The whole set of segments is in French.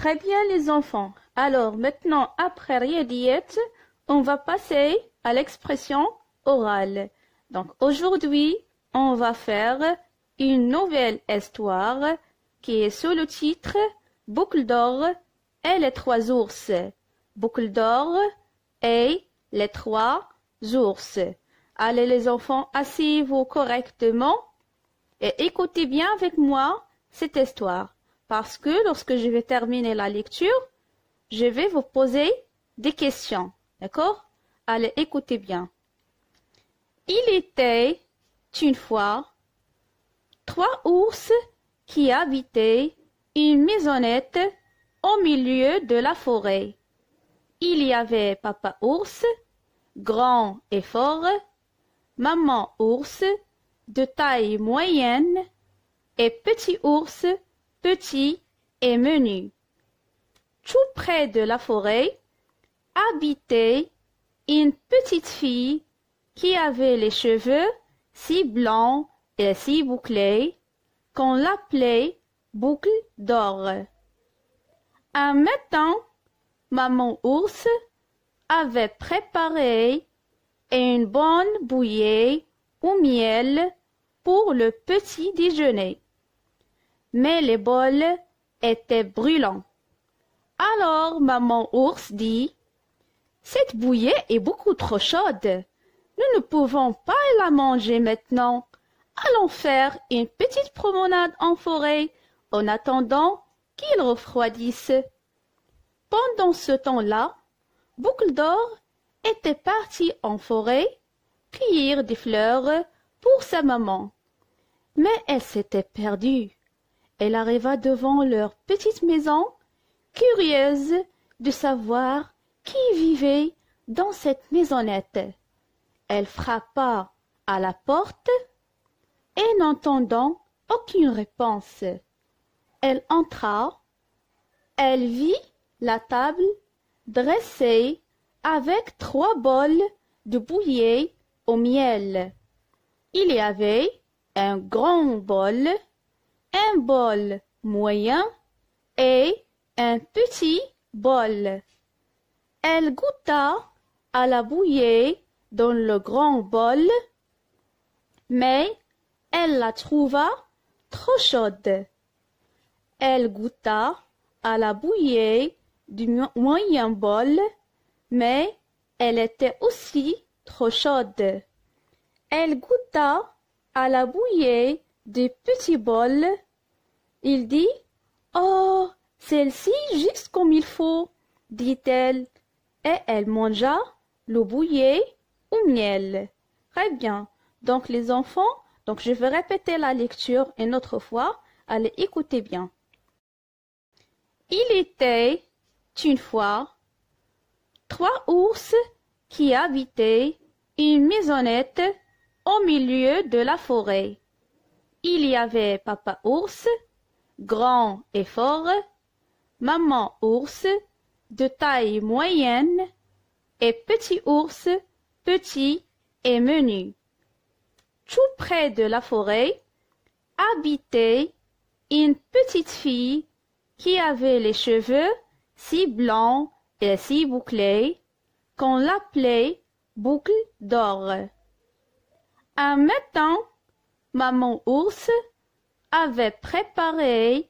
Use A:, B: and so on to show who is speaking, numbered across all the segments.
A: Très bien les enfants, alors maintenant après Riediet, on va passer à l'expression orale. Donc aujourd'hui, on va faire une nouvelle histoire qui est sous le titre Boucle d'or et les trois ours. Boucle d'or et les trois ours. Allez les enfants, asseyez-vous correctement et écoutez bien avec moi cette histoire parce que lorsque je vais terminer la lecture, je vais vous poser des questions. D'accord Allez, écoutez bien. Il était une fois trois ours qui habitaient une maisonnette au milieu de la forêt. Il y avait papa ours, grand et fort, maman ours, de taille moyenne, et petit ours petit et menu. Tout près de la forêt habitait une petite fille qui avait les cheveux si blancs et si bouclés qu'on l'appelait boucle d'or. Un matin, maman ours avait préparé une bonne bouillée au miel pour le petit déjeuner mais les bols étaient brûlants. Alors maman ours dit Cette bouillie est beaucoup trop chaude. Nous ne pouvons pas la manger maintenant. Allons faire une petite promenade en forêt en attendant qu'il refroidisse. Pendant ce temps-là, Boucle d'Or était parti en forêt cueillir des fleurs pour sa maman. Mais elle s'était perdue elle arriva devant leur petite maison curieuse de savoir qui vivait dans cette maisonnette elle frappa à la porte et n'entendant aucune réponse elle entra elle vit la table dressée avec trois bols de bouillie au miel. Il y avait un grand bol un bol moyen et un petit bol. Elle goûta à la bouillée dans le grand bol, mais elle la trouva trop chaude. Elle goûta à la bouillée du moyen bol, mais elle était aussi trop chaude. Elle goûta à la bouillée des petits bols. Il dit Oh, celle-ci juste comme il faut, dit-elle, et elle mangea le bouillée au miel. Très bien. Donc les enfants, donc je vais répéter la lecture une autre fois. Allez, écoutez bien. Il était une fois trois ours qui habitaient une maisonnette au milieu de la forêt. Il y avait Papa ours, grand et fort, Maman ours, de taille moyenne, et Petit ours, petit et menu. Tout près de la forêt habitait une petite fille qui avait les cheveux si blancs et si bouclés qu'on l'appelait boucle d'or. Un matin, Maman Ours avait préparé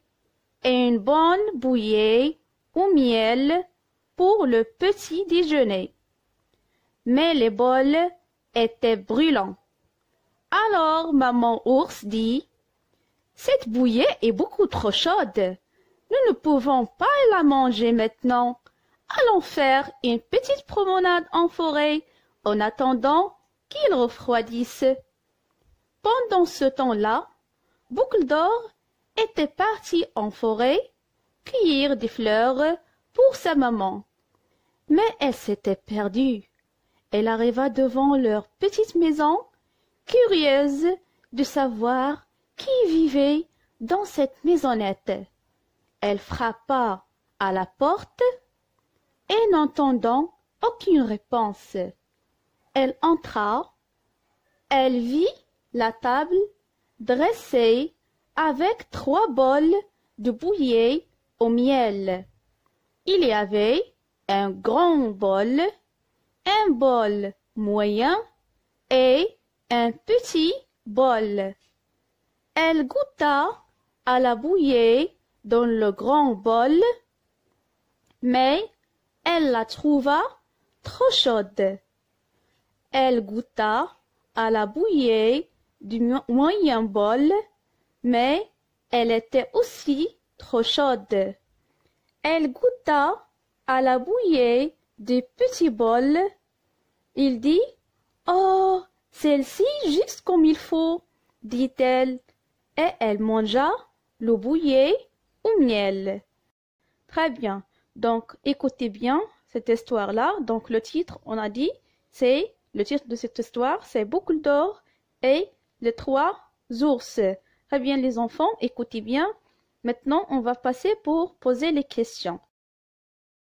A: une bonne bouillie au miel pour le petit déjeuner. Mais les bols étaient brûlants. Alors maman ours dit Cette bouillie est beaucoup trop chaude. Nous ne pouvons pas la manger maintenant. Allons faire une petite promenade en forêt en attendant qu'il refroidisse pendant ce temps-là boucle d'or était partie en forêt cueillir des fleurs pour sa maman mais elle s'était perdue elle arriva devant leur petite maison curieuse de savoir qui vivait dans cette maisonnette elle frappa à la porte et n'entendant aucune réponse elle entra elle vit la table dressée avec trois bols de bouillie au miel. Il y avait un grand bol, un bol moyen et un petit bol. Elle goûta à la bouillie dans le grand bol, mais elle la trouva trop chaude. Elle goûta à la bouillie du moyen bol, mais elle était aussi trop chaude. Elle goûta à la bouillée du petit bol. Il dit Oh, celle-ci juste comme il faut, dit-elle, et elle mangea le bouillée au miel. Très bien. Donc, écoutez bien cette histoire-là. Donc, le titre, on a dit, c'est le titre de cette histoire, c'est Boucle d'or et les trois ours. Très bien les enfants, écoutez bien. Maintenant, on va passer pour poser les questions.